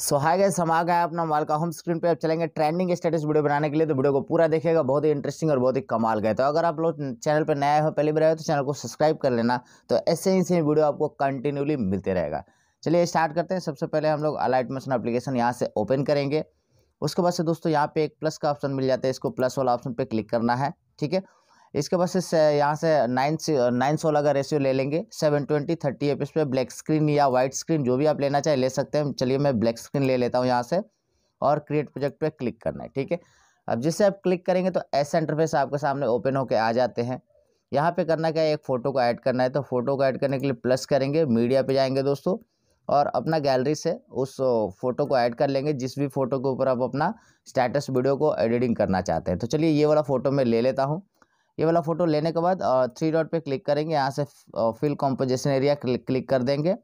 सो hi guys हम आ गए अपना मोबाइल का होम स्क्रीन पे अब चलेंगे ट्रेंडिंग स्टेटस वीडियो बनाने के लिए तो वीडियो को पूरा देखेगा बहुत ही इंटरेस्टिंग और बहुत ही कमाल गए तो अगर आप लोग चैनल पर नए हो पहली बार आए हो तो चैनल को सब्सक्राइब कर लेना तो ऐसे ही से वीडियो आपको कंटिन्यूली मिलते रहेगा चलिए स्टार्ट करते हैं सबसे पहले हम लोग अलाइट मशीन अप्लीकेशन यहाँ से ओपन करेंगे उसके बाद से दोस्तों यहाँ पे एक प्लस का ऑप्शन मिल जाता है इसको प्लस वाला ऑप्शन पर क्लिक करना है ठीक है इसके बाद से यहाँ से नाइन नाइन सोलह का रेशियो ले लेंगे सेवन ट्वेंटी थर्टी एफ पे ब्लैक स्क्रीन या वाइट स्क्रीन जो भी आप लेना चाहे ले सकते हैं चलिए मैं ब्लैक स्क्रीन ले लेता हूँ यहाँ से और क्रिएट प्रोजेक्ट पे क्लिक करना है ठीक है अब जिससे आप क्लिक करेंगे तो ऐसा इंटरफेस आपके सामने ओपन होकर आ जाते हैं यहाँ पर करना क्या है एक फ़ोटो को ऐड करना है तो फोटो को ऐड करने के लिए प्लस करेंगे मीडिया पर जाएंगे दोस्तों और अपना गैलरी से उस फोटो को ऐड कर लेंगे जिस भी फोटो के ऊपर आप अपना स्टेटस वीडियो को एडिटिंग करना चाहते हैं तो चलिए ये वाला फ़ोटो मैं ले लेता हूँ ये वाला फोटो लेने के बाद थ्री डॉट पे क्लिक करेंगे यहाँ से फिल कॉम्पोजिशन एरिया क्लिक कर देंगे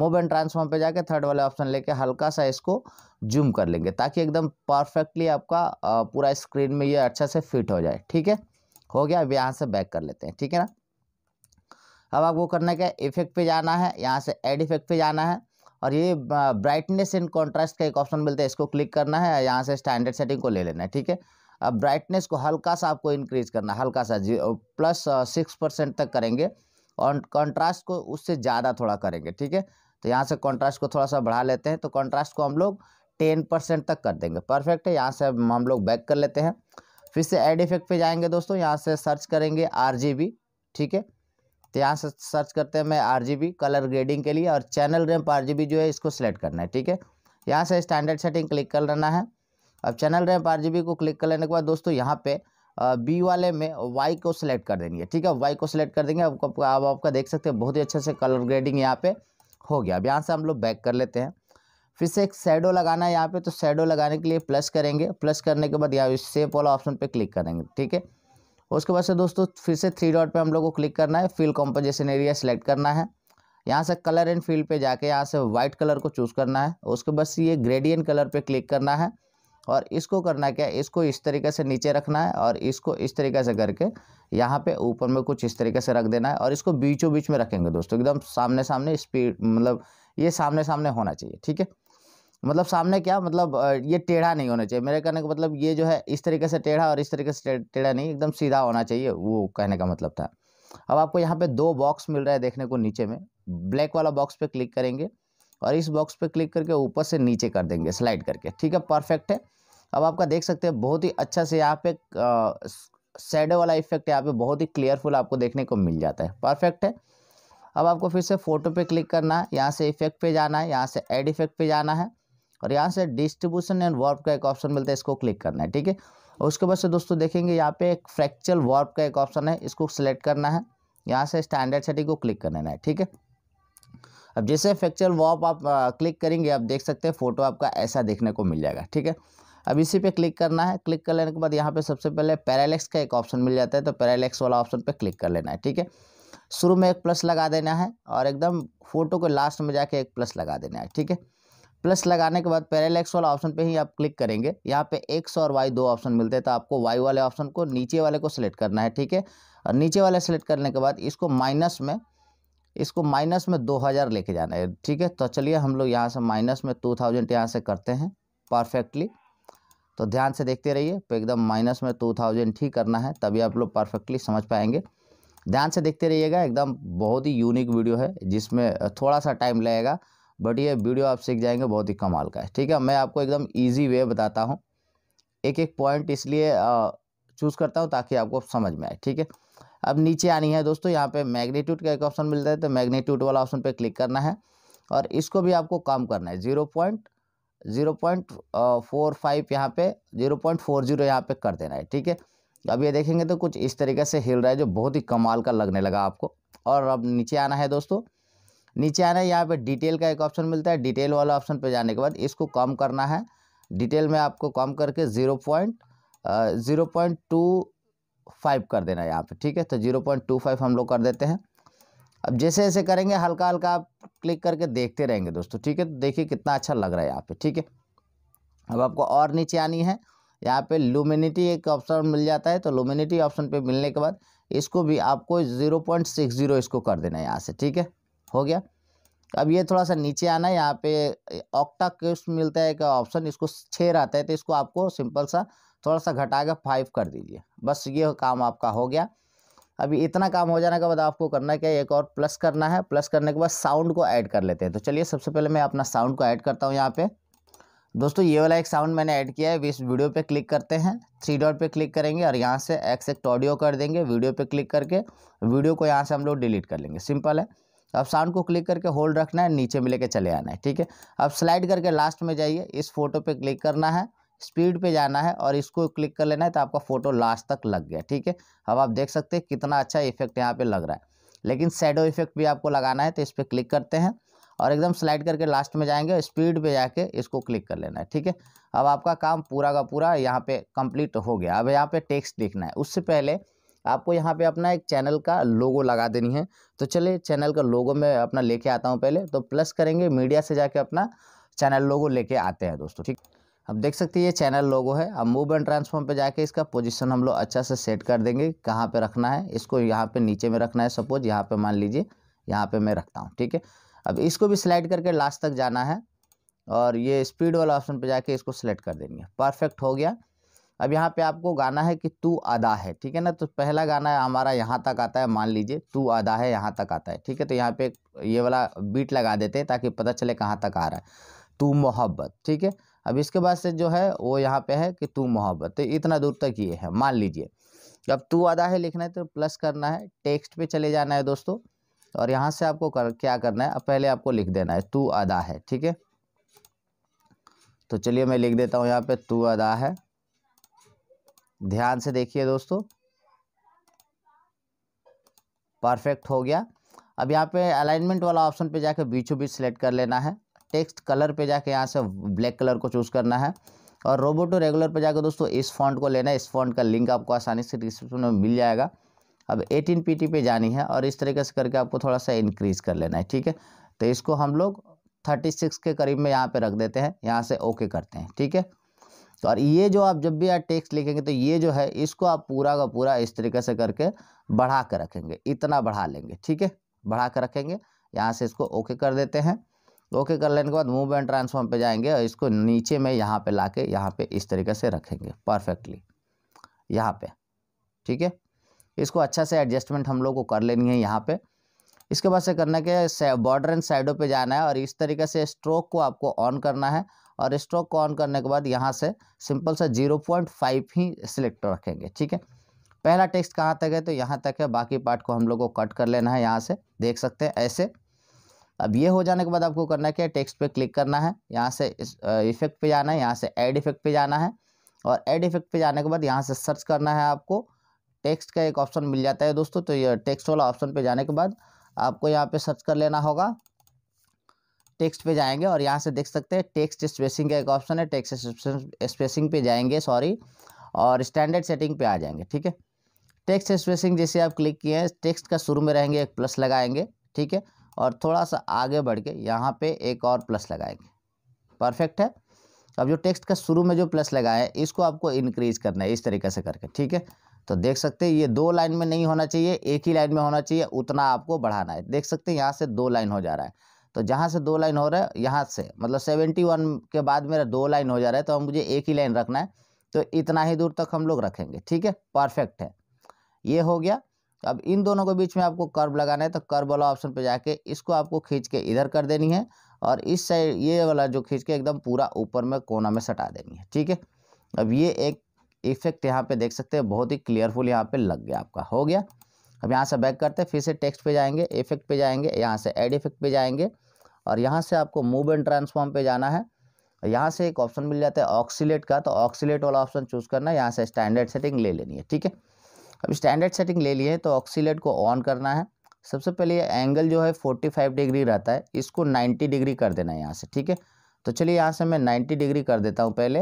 मूव एंड ट्रांसफॉर्म पे जाके थर्ड वाले ऑप्शन लेके हल्का सा इसको जूम कर लेंगे ताकि एकदम परफेक्टली आपका पूरा स्क्रीन में ये अच्छा से फिट हो जाए ठीक है हो गया अब यहाँ से बैक कर लेते हैं ठीक है ना अब आपको करना क्या इफेक्ट पे जाना है यहाँ से एड इफेक्ट पे जाना है और ये ब्राइटनेस एंड कॉन्ट्रास्ट का एक ऑप्शन मिलता है इसको क्लिक करना है यहाँ से स्टैंडर्ड सेटिंग को ले लेना है ठीक है अब ब्राइटनेस को हल्का सा आपको इंक्रीज करना हल्का सा जी प्लस सिक्स परसेंट तक करेंगे और कंट्रास्ट को उससे ज़्यादा थोड़ा करेंगे ठीक है तो यहाँ से कंट्रास्ट को थोड़ा सा बढ़ा लेते हैं तो कंट्रास्ट को हम लोग टेन परसेंट तक कर देंगे परफेक्ट है यहाँ से हम लोग बैक कर लेते हैं फिर से एड इफेक्ट पे जाएंगे दोस्तों यहाँ से सर्च करेंगे आर ठीक है तो यहाँ से सर्च करते हैं मैं आर कलर ग्रेडिंग के लिए और चैनल रैम्प आर जो है इसको सिलेक्ट करना है ठीक है यहाँ से स्टैंडर्ड सेटिंग क्लिक कर लेना है अब चैनल रैप आर को क्लिक कर लेने के बाद दोस्तों यहाँ पे बी वाले में वाई को सिलेक्ट कर देंगे ठीक है वाई को सिलेक्ट कर देंगे आपको आप आपका देख सकते हैं बहुत ही अच्छे से कलर ग्रेडिंग यहाँ पे हो गया अब यहाँ से हम लोग बैक कर लेते हैं फिर से एक शेडो लगाना है यहाँ पे तो शेडो लगाने के लिए प्लस करेंगे प्लस करने के बाद यहाँ सेप वाला ऑप्शन पर क्लिक करेंगे ठीक है उसके बाद से दोस्तों फिर से थ्री डॉट पर हम लोग को क्लिक करना है फील कॉम्पोजिशन एरिया सेलेक्ट करना है यहाँ से कलर एंड फील्ड पर जाके यहाँ से वाइट कलर को चूज़ करना है उसके बाद से ये ग्रेडियन कलर पर क्लिक करना है और इसको करना क्या है इसको इस तरीके से नीचे रखना है और इसको इस तरीके से करके यहाँ पे ऊपर में कुछ इस तरीके से रख देना है और इसको बीचों बीच में रखेंगे दोस्तों एकदम सामने सामने स्पीड मतलब ये सामने सामने होना चाहिए ठीक है मतलब सामने क्या मतलब ये टेढ़ा नहीं होना चाहिए मेरे कहने का मतलब ये जो है इस तरीके से टेढ़ा और इस तरीके से टेढ़ा नहीं एकदम सीधा होना चाहिए वो कहने का मतलब था अब आपको यहाँ पे दो बॉक्स मिल रहा है देखने को नीचे में ब्लैक वाला बॉक्स पे क्लिक करेंगे और इस बॉक्स पे क्लिक करके ऊपर से नीचे कर देंगे स्लाइड करके ठीक है परफेक्ट है अब आपका देख सकते हैं बहुत ही अच्छा से यहाँ पे शेडो वाला इफेक्ट यहाँ पे बहुत ही क्लियरफुल आपको देखने को मिल जाता है परफेक्ट है अब आपको फिर से फोटो पे क्लिक करना है यहाँ से इफेक्ट पे जाना है यहाँ से एड इफेक्ट पे जाना है और यहाँ से डिस्ट्रीब्यूशन एंड वर्ब का एक ऑप्शन मिलता है इसको क्लिक करना है ठीक है उसके बाद से दोस्तों देखेंगे यहाँ पे एक फ्रैक्चर वर्ब का एक ऑप्शन है इसको सिलेक्ट करना है यहाँ से स्टैंडर्ड सेटिंग को क्लिक लेना है ठीक है अब जैसे फ्रैक्चर वॉप आप क्लिक करेंगे आप देख सकते हैं फोटो आपका ऐसा देखने को मिल जाएगा ठीक है अब इसी पे क्लिक करना है क्लिक कर लेने के बाद यहाँ पे सबसे पहले पैरालेक्स का एक ऑप्शन मिल जाता है तो पैरालेक्स वाला ऑप्शन पे क्लिक कर लेना है ठीक है शुरू में एक प्लस लगा देना है और एकदम फोटो को लास्ट में जाके एक प्लस लगा देना है ठीक है प्लस लगाने के बाद पैरालेक्स वाला ऑप्शन पर ही आप क्लिक करेंगे यहाँ पे एक्स और वाई दो ऑप्शन मिलते हैं तो आपको वाई वाले ऑप्शन को नीचे वाले को सिलेक्ट करना है ठीक है और नीचे वाले सेलेक्ट करने के बाद इसको माइनस में इसको माइनस में दो हज़ार लेके जाना है ठीक है तो चलिए हम लोग यहाँ से माइनस में टू थाउजेंड यहाँ से करते हैं परफेक्टली तो ध्यान से देखते रहिए तो एकदम माइनस में टू थाउजेंड ही करना है तभी आप लोग परफेक्टली समझ पाएंगे ध्यान से देखते रहिएगा एकदम बहुत ही यूनिक वीडियो है जिसमें थोड़ा सा टाइम लगेगा बट ये वीडियो आप सीख जाएंगे बहुत ही कमाल का है ठीक है मैं आपको एकदम ईजी वे बताता हूँ एक एक पॉइंट इसलिए चूज़ करता हूँ ताकि आपको समझ में आए ठीक है अब नीचे आनी है दोस्तों यहाँ पे मैग्नीट्यूड का एक ऑप्शन मिलता है तो मैग्नीट्यूड वाला ऑप्शन पे क्लिक करना है और इसको भी आपको कम करना है zero point zero point four five यहाँ पे ज़ीरो पॉइंट फोर जीरो यहाँ पे कर देना है ठीक है अब ये देखेंगे तो कुछ इस तरीके से हिल रहा है जो बहुत ही कमाल का लगने लगा आपको और अब नीचे आना है दोस्तों नीचे आना है यहाँ पे डिटेल का एक ऑप्शन मिलता है डिटेल वाला ऑप्शन पे जाने के बाद इसको कम करना है डिटेल में आपको कम करके zero point zero point two five कर देना है यहाँ पे ठीक है तो ज़ीरो पॉइंट टू फाइव हम लोग कर देते हैं अब जैसे जैसे करेंगे हल्का हल्का आप क्लिक करके देखते रहेंगे दोस्तों ठीक है तो देखिए कितना अच्छा लग रहा है यहाँ पे ठीक है अब आपको और नीचे आनी है यहाँ पे लुमिनिटी एक ऑप्शन मिल जाता है तो लुमिनिटी ऑप्शन पे मिलने के बाद इसको भी आपको ज़ीरो पॉइंट सिक्स ज़ीरो इसको कर देना है यहाँ से ठीक है हो गया अब ये थोड़ा सा नीचे आना है यहाँ पे ऑक्टा क्यूस मिलता है एक ऑप्शन इसको छः रहता है तो इसको आपको सिंपल सा थोड़ा सा घटा के फाइव कर दीजिए बस ये काम आपका हो गया अभी इतना काम हो जाने के बाद आपको करना क्या है एक और प्लस करना है प्लस करने के बाद साउंड को ऐड कर लेते हैं तो चलिए सबसे पहले मैं अपना साउंड को ऐड करता हूँ यहाँ पे दोस्तों ये वाला एक साउंड मैंने ऐड किया है इस वीडियो पे क्लिक करते हैं थ्री डॉट पे क्लिक करेंगे और यहाँ से एक्सेक्ट ऑडियो कर देंगे वीडियो पे क्लिक करके वीडियो को यहाँ से हम लोग डिलीट कर लेंगे सिंपल है अब साउंड को क्लिक करके होल्ड रखना है नीचे में लेके चले आना है ठीक है अब स्लाइड करके लास्ट में जाइए इस फोटो पे क्लिक करना है स्पीड पे जाना है और इसको क्लिक कर लेना है तो आपका फ़ोटो लास्ट तक लग गया ठीक है अब आप देख सकते हैं कितना अच्छा इफेक्ट यहाँ पे लग रहा है लेकिन शेडो इफेक्ट भी आपको लगाना है तो इस पर क्लिक करते हैं और एकदम स्लाइड करके लास्ट में जाएंगे स्पीड पे जाके इसको क्लिक कर लेना है ठीक है अब आपका काम पूरा का पूरा यहाँ पे कंप्लीट हो गया अब यहाँ पे टेक्स्ट लिखना है उससे पहले आपको यहाँ पे अपना एक चैनल का लोगो लगा देनी है तो चलिए चैनल का लोगो मैं अपना लेके आता हूँ पहले तो प्लस करेंगे मीडिया से जाके अपना चैनल लोगो लेके आते हैं दोस्तों ठीक अब देख सकते हैं ये चैनल लोगो है अब मूव एंड ट्रांसफॉर्म पे जाके इसका पोजीशन हम लोग अच्छा से सेट कर देंगे कहाँ पे रखना है इसको यहाँ पे नीचे में रखना है सपोज यहाँ पे मान लीजिए यहाँ पे मैं रखता हूँ ठीक है अब इसको भी सिलेक्ट करके लास्ट तक जाना है और ये स्पीड वाला ऑप्शन पर जाके इसको सिलेक्ट कर देंगे परफेक्ट हो गया अब यहाँ पे आपको गाना है कि तू आधा है ठीक है ना तो पहला गाना हमारा यहाँ तक आता है मान लीजिए तू अदा है यहाँ तक आता है ठीक है तो यहाँ पे ये वाला बीट लगा देते हैं ताकि पता चले कहाँ तक आ रहा है तू मोहब्बत ठीक है अब इसके बाद से जो है वो यहाँ पे है कि तू मोहब्बत तो इतना दूर तक ये है मान लीजिए अब तू आधा है लिखना है तो प्लस करना है टेक्स्ट पे चले जाना है दोस्तों और यहाँ से आपको कर, क्या करना है अब पहले आपको लिख देना है तू आधा है ठीक है तो चलिए मैं लिख देता हूँ यहाँ पे तू अदा है ध्यान से देखिए दोस्तों परफेक्ट हो गया अब यहाँ पे अलाइनमेंट वाला ऑप्शन पे जाकर बीचों बीच सेलेक्ट कर लेना है टेक्स्ट कलर पे जाके यहाँ से ब्लैक कलर को चूज़ करना है और रोबोटो रेगुलर पे जाकर दोस्तों इस फॉन्ट को लेना है इस फॉन्ट का लिंक आपको आसानी से डिस्क्रिप्शन में मिल जाएगा अब पी टी पे जानी है और इस तरीके से करके आपको थोड़ा सा इंक्रीज़ कर लेना है ठीक है तो इसको हम लोग सिक्स के करीब में यहाँ पर रख देते हैं यहाँ से ओके करते हैं ठीक है तो और ये जो आप जब भी आप टेक्स्ट लिखेंगे तो ये जो है इसको आप पूरा का पूरा इस तरीके से करके बढ़ा कर रखेंगे इतना बढ़ा लेंगे ठीक है बढ़ा कर रखेंगे यहाँ से इसको ओके कर देते हैं तो ओके कर लेने के बाद मूव एंड ट्रांसफॉर्म पे जाएंगे और इसको नीचे में यहाँ पे लाके यहाँ पे इस तरीके से रखेंगे परफेक्टली यहाँ पे ठीक है इसको अच्छा से एडजस्टमेंट हम लोग को कर लेनी है यहाँ पे इसके बाद से करना के बॉर्डर एंड साइडों पे जाना है और इस तरीके से स्ट्रोक को आपको ऑन करना है और स्ट्रोक को ऑन करने के बाद यहाँ से सिंपल सा जीरो पॉइंट फाइव ही सिलेक्ट रखेंगे ठीक है पहला टेक्स्ट कहाँ तक है तो यहाँ तक है बाकी पार्ट को हम लोग को कट कर लेना है यहाँ से देख सकते हैं ऐसे अब ये हो जाने के बाद आपको करना क्या है टेक्स्ट पे क्लिक करना है यहाँ से इफेक्ट पे जाना है यहाँ से एड इफेक्ट पे जाना है और एड इफेक्ट पे जाने के बाद यहाँ से सर्च करना है आपको टेक्स्ट का एक ऑप्शन मिल जाता है दोस्तों तो ये टेक्स्ट वाला ऑप्शन पे जाने के बाद आपको यहाँ पे सर्च कर लेना होगा टेक्स्ट पे जाएंगे और यहाँ से देख सकते हैं टेक्स्ट स्पेसिंग का एक ऑप्शन है टेक्स्ट स्पेसिंग पे जाएंगे सॉरी और स्टैंडर्ड सेटिंग पे आ जाएंगे ठीक है टेक्स्ट स्पेसिंग जैसे आप क्लिक किए हैं टेक्स्ट का शुरू में रहेंगे एक प्लस लगाएंगे ठीक है और थोड़ा सा आगे बढ़ के यहाँ पे एक और प्लस लगाएंगे परफेक्ट है अब जो टेक्स्ट का शुरू में जो प्लस लगाए हैं इसको आपको इंक्रीज करना है इस तरीके से करके ठीक है तो देख सकते हैं ये दो लाइन में नहीं होना चाहिए एक ही लाइन में होना चाहिए उतना आपको बढ़ाना है देख सकते हैं यहाँ से दो लाइन हो जा रहा है तो जहाँ से दो लाइन हो रहा है यहाँ से मतलब सेवेंटी वन के बाद मेरा दो लाइन हो जा रहा है तो हम मुझे एक ही लाइन रखना है तो इतना ही दूर तक हम लोग रखेंगे ठीक है परफेक्ट है ये हो गया तो अब इन दोनों के बीच में आपको कर्व लगाना है तो कर्व वाला ऑप्शन पे जाके इसको आपको खींच के इधर कर देनी है और इस साइड ये वाला जो खींच के एकदम पूरा ऊपर में कोना में सटा देनी है ठीक है अब ये एक इफेक्ट यहाँ पे देख सकते हैं बहुत ही क्लियरफुल यहाँ पे लग गया आपका हो गया अब यहाँ से बैक करते हैं फिर से टेक्स्ट पे जाएंगे इफेक्ट पे जाएंगे यहाँ से एड इफेक्ट पे जाएंगे और यहाँ से आपको मूव एंड ट्रांसफॉर्म पे जाना है यहाँ से एक ऑप्शन मिल जाता है ऑक्सीलेट का तो ऑक्सीलेट वाला ऑप्शन चूज़ करना है यहाँ से स्टैंडर्ड सेटिंग ले लेनी है ठीक है अब स्टैंडर्ड सेटिंग ले लिए तो ऑक्सीलेट को ऑन करना है सबसे पहले ये एंगल जो है 45 डिग्री रहता है इसको 90 डिग्री कर देना है यहाँ से ठीक है तो चलिए यहाँ से मैं 90 डिग्री कर देता हूँ पहले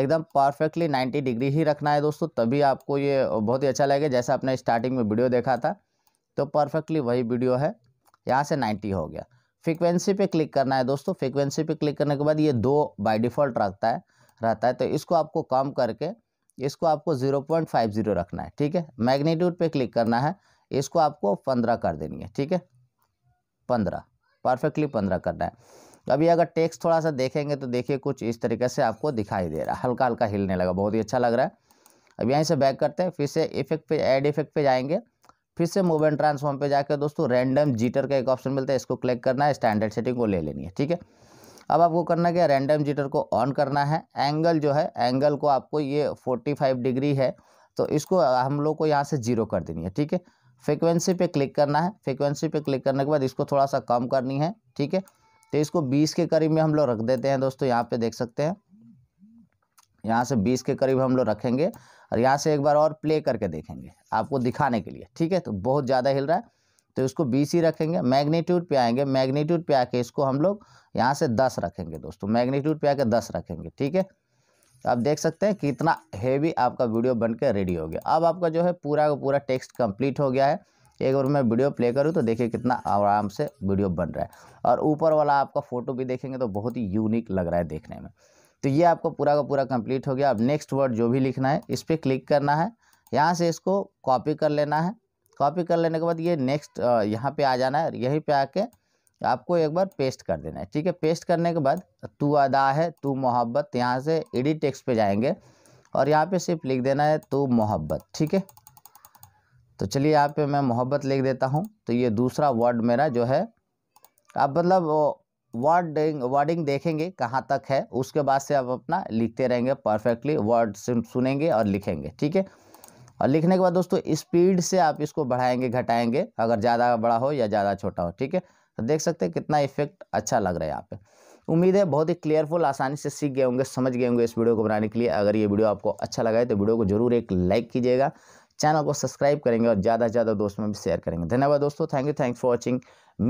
एकदम परफेक्टली 90 डिग्री ही रखना है दोस्तों तभी आपको ये बहुत ही अच्छा लगेगा जैसा आपने स्टार्टिंग में वीडियो देखा था तो परफेक्टली वही वीडियो है यहाँ से नाइन्टी हो गया फ्रिक्वेंसी पे क्लिक करना है दोस्तों फ्रिक्वेंसी पे क्लिक करने के बाद ये दो बाय डिफ़ॉल्ट रखता है रहता है तो इसको आपको कम करके इसको आपको ज़ीरो पॉइंट फाइव ज़ीरो रखना है ठीक है मैग्नीट्यूड पे क्लिक करना है इसको आपको पंद्रह कर देनी है ठीक है पंद्रह परफेक्टली पंद्रह करना है अभी अगर टेक्स्ट थोड़ा सा देखेंगे तो देखिए कुछ इस तरीके से आपको दिखाई दे रहा है हल्का हल्का हिलने लगा बहुत ही अच्छा लग रहा है अब यहीं से बैक करते हैं फिर से इफेक्ट पे एड इफेक्ट पे जाएंगे फिर से मूव एंड ट्रांसफॉर्म पे जाकर दोस्तों रैंडम जीटर का एक ऑप्शन मिलता है इसको क्लिक करना है स्टैंडर्ड सेटिंग को ले लेनी है ठीक है अब आपको करना क्या रैंडम जीटर को ऑन करना है एंगल जो है एंगल को आपको ये फोर्टी फाइव डिग्री है तो इसको हम लोग को यहाँ से जीरो कर देनी है ठीक है फ्रिक्वेंसी पे क्लिक करना है फ्रिक्वेंसी पे क्लिक करने के बाद इसको थोड़ा सा कम करनी है ठीक है तो इसको बीस के करीब में हम लोग रख देते हैं दोस्तों यहाँ पे देख सकते हैं यहाँ से बीस के करीब हम लोग रखेंगे और यहाँ से एक बार और प्ले करके देखेंगे आपको दिखाने के लिए ठीक है तो बहुत ज़्यादा हिल रहा है तो इसको बी सी रखेंगे मैग्नीट्यूड पे आएंगे मैग्नीट्यूड पे आके इसको हम लोग यहाँ से दस रखेंगे दोस्तों मैग्नीट्यूड पे आके दस रखेंगे ठीक है तो आप देख सकते हैं कितना हेवी आपका वीडियो बन के रेडी हो गया अब आपका जो है पूरा का पूरा टेक्स्ट कंप्लीट हो गया है एक बार मैं वीडियो प्ले करूँ तो देखिए कितना आराम से वीडियो बन रहा है और ऊपर वाला आपका फ़ोटो भी देखेंगे तो बहुत ही यूनिक लग रहा है देखने में तो ये आपका पूरा का पूरा कंप्लीट हो गया अब नेक्स्ट वर्ड जो भी लिखना है इस पर क्लिक करना है यहाँ से इसको कॉपी कर लेना है कॉपी कर लेने के बाद ये नेक्स्ट यहाँ पे आ जाना है यहीं पे आके आपको एक बार पेस्ट कर देना है ठीक है पेस्ट करने के बाद तू अदा है तू मोहब्बत यहाँ से एडिट टेक्स्ट पे जाएंगे और यहाँ पे सिर्फ लिख देना है तू मोहब्बत ठीक है तो चलिए यहाँ पे मैं मोहब्बत लिख देता हूँ तो ये दूसरा वर्ड मेरा जो है आप मतलब वर्डिंग वर्डिंग देखेंगे कहाँ तक है उसके बाद से आप अपना लिखते रहेंगे परफेक्टली वर्ड सुनेंगे और लिखेंगे ठीक है और लिखने के बाद दोस्तों स्पीड से आप इसको बढ़ाएंगे घटाएंगे अगर ज़्यादा बड़ा हो या ज़्यादा छोटा हो ठीक है तो देख सकते हैं कितना इफेक्ट अच्छा लग रहा है यहाँ पे उम्मीद है बहुत ही क्लियरफुल आसानी से सीख गए होंगे समझ गए होंगे इस वीडियो को बनाने के लिए अगर ये वीडियो आपको अच्छा लगा है तो वीडियो को जरूर एक लाइक कीजिएगा चैनल को सब्सक्राइब करेंगे और ज़्यादा से ज़्यादा दोस्तों में भी शेयर करेंगे धन्यवाद दोस्तों thank you thanks for watching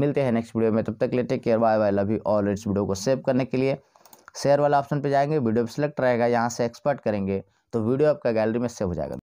मिलते हैं नेक्स्ट वीडियो में तब तक लेटे care bye bye love you all it's video को सेव करने के लिए शेयर वाला ऑप्शन पर जाएंगे वीडियो सेलेक्ट रहेगा यहाँ से एक्सपर्ट करेंगे तो वीडियो आपका गैलरी में सेव हो जाएगा